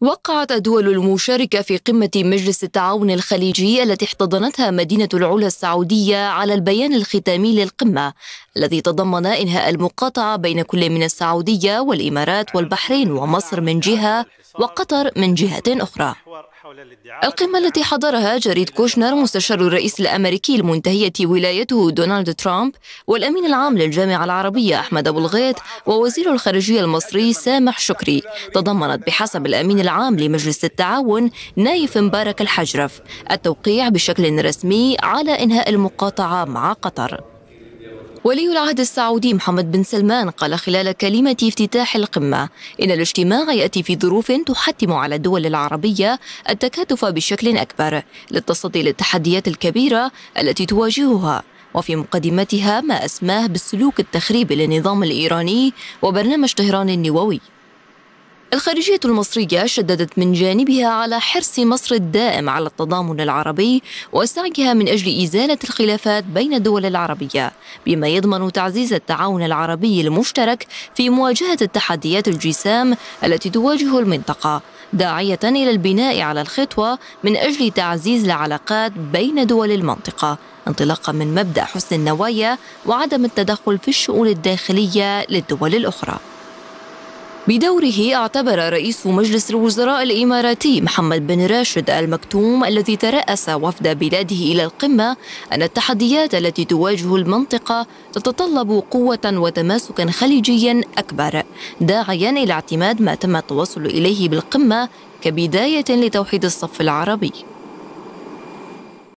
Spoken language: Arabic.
وقعت الدول المشاركة في قمة مجلس التعاون الخليجي التي احتضنتها مدينة العلا السعودية على البيان الختامي للقمة الذي تضمن إنهاء المقاطعة بين كل من السعودية والإمارات والبحرين ومصر من جهة وقطر من جهة أخرى القمة التي حضرها جريد كوشنر مستشار الرئيس الأمريكي المنتهية ولايته دونالد ترامب والأمين العام للجامعة العربية أحمد أبو الغيط ووزير الخارجية المصري سامح شكري تضمنت بحسب الأمين العام لمجلس التعاون نايف مبارك الحجرف التوقيع بشكل رسمي على إنهاء المقاطعة مع قطر ولي العهد السعودي محمد بن سلمان قال خلال كلمة افتتاح القمة إن الاجتماع يأتي في ظروف تحتم على الدول العربية التكاتف بشكل أكبر للتصدي للتحديات الكبيرة التي تواجهها وفي مقدمتها ما أسماه بالسلوك التخريبي للنظام الإيراني وبرنامج طهران النووي الخارجية المصرية شددت من جانبها على حرص مصر الدائم على التضامن العربي وسعيها من أجل إزالة الخلافات بين الدول العربية بما يضمن تعزيز التعاون العربي المشترك في مواجهة التحديات الجسام التي تواجه المنطقة داعية إلى البناء على الخطوة من أجل تعزيز العلاقات بين دول المنطقة انطلاقا من مبدأ حسن النوايا وعدم التدخل في الشؤون الداخلية للدول الأخرى بدوره اعتبر رئيس مجلس الوزراء الإماراتي محمد بن راشد المكتوم الذي ترأس وفد بلاده إلى القمة أن التحديات التي تواجه المنطقة تتطلب قوة وتماسكا خليجيا أكبر داعيا إلى اعتماد ما تم التوصل إليه بالقمة كبداية لتوحيد الصف العربي